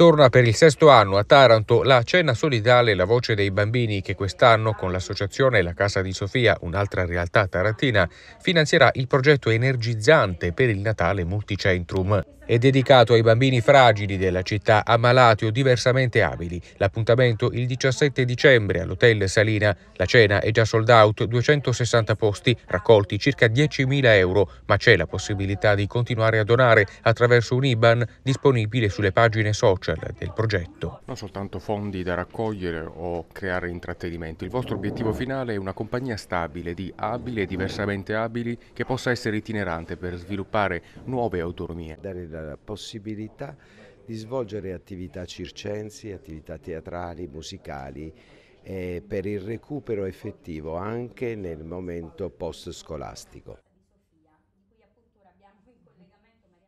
Torna per il sesto anno a Taranto la cena solidale La Voce dei Bambini che quest'anno con l'associazione La Casa di Sofia, un'altra realtà tarantina, finanzierà il progetto energizzante per il Natale Multicentrum. È dedicato ai bambini fragili della città ammalati o diversamente abili. L'appuntamento il 17 dicembre all'Hotel Salina. La cena è già sold out, 260 posti, raccolti circa 10.000 euro, ma c'è la possibilità di continuare a donare attraverso un IBAN disponibile sulle pagine social social del progetto. Non soltanto fondi da raccogliere o creare intrattenimento, il vostro obiettivo finale è una compagnia stabile di abili e diversamente abili che possa essere itinerante per sviluppare nuove autonomie. Dare la possibilità di svolgere attività circensi, attività teatrali, musicali eh, per il recupero effettivo anche nel momento post scolastico.